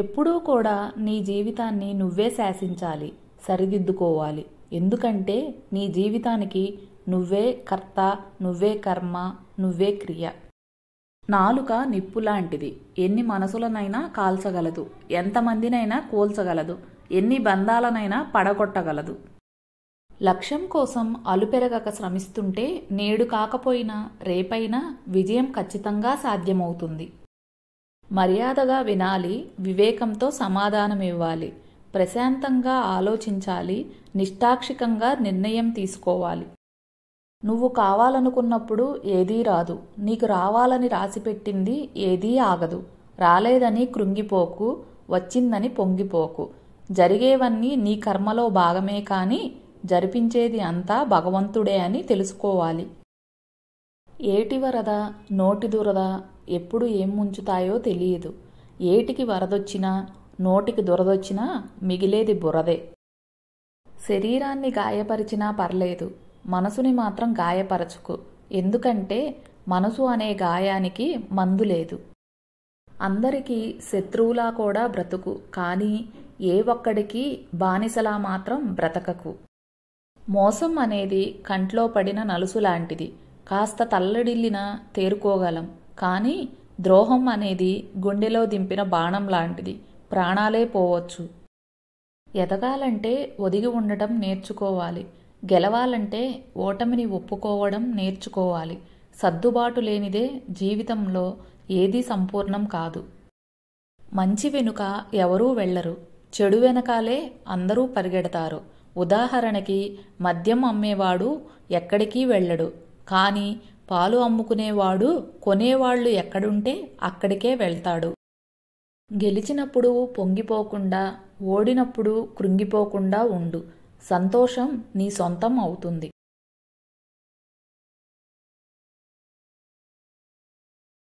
ఎప్పుడూ కూడా నీ జీవితాన్ని నువ్వే శాసించాలి సరిదిద్దుకోవాలి ఎందుకంటే నీ జీవితానికి నువ్వే కర్త నువ్వే కర్మ నువ్వే క్రియ నాలుక నిప్పులాంటిది ఎన్ని మనసులనైనా కాల్చగలదు ఎంతమందినైనా కోల్చగలదు ఎన్ని బంధాలనైనా పడగొట్టగలదు లక్ష్యం కోసం అలుపెరగక శ్రమిస్తుంటే నేడు కాకపోయినా రేపైనా విజయం ఖచ్చితంగా సాధ్యమవుతుంది మర్యాదగా వినాలి వివేకంతో సమాధానం ఇవ్వాలి ప్రశాంతంగా ఆలోచించాలి నిష్టాక్షికంగా నిర్ణయం తీసుకోవాలి నువ్వు కావాలనుకున్నప్పుడు ఏదీ రాదు నీకు రావాలని రాసిపెట్టింది ఏదీ ఆగదు రాలేదని కృంగిపోకు వచ్చిందని పొంగిపోకు జరిగేవన్నీ నీ కర్మలో భాగమే కానీ జరిపించేది అంతా భగవంతుడే అని తెలుసుకోవాలి ఏటి వరద నోటి దురద ఎప్పుడు ఏం ముంచుతాయో తెలియదు ఏటికి వరదొచ్చినా నోటికి దురదొచ్చినా మిగిలేది బురదే శరీరాన్ని గాయపరిచినా పర్లేదు మనసుని మాత్రం గాయపరచుకు ఎందుకంటే మనసు అనే గాయానికి మందు లేదు అందరికీ శత్రువులా కూడా బ్రతుకు కానీ ఏ ఒక్కడికి బానిసలా మాత్రం బ్రతకకు మోసం అనేది కంట్లో పడిన నలుసు లాంటిది కాస్త తల్లడిల్లినా తేరుకోగలం కానీ ద్రోహం అనేది గుండెలో దింపిన బాణం లాంటిది ప్రాణాలే పోవచ్చు ఎదగాలంటే ఒదిగి ఉండటం నేర్చుకోవాలి గెలవాలంటే ఓటమిని ఒప్పుకోవడం నేర్చుకోవాలి సర్దుబాటు లేనిదే జీవితంలో ఏదీ సంపూర్ణం కాదు మంచి వెనుక ఎవరూ వెళ్లరు చెడు వెనకాలే అందరూ పరిగెడతారు ఉదాహరణకి మద్యం అమ్మేవాడు ఎక్కడికీ వెళ్ళడు కానీ పాలు అమ్ముకునేవాడు కొనేవాళ్లు ఎక్కడుంటే అక్కడికే వెళ్తాడు గెలిచినప్పుడు పొంగిపోకుండా ఓడినప్పుడు కృంగిపోకుండా ఉండు సంతోషం నీ సొంతం అవుతుంది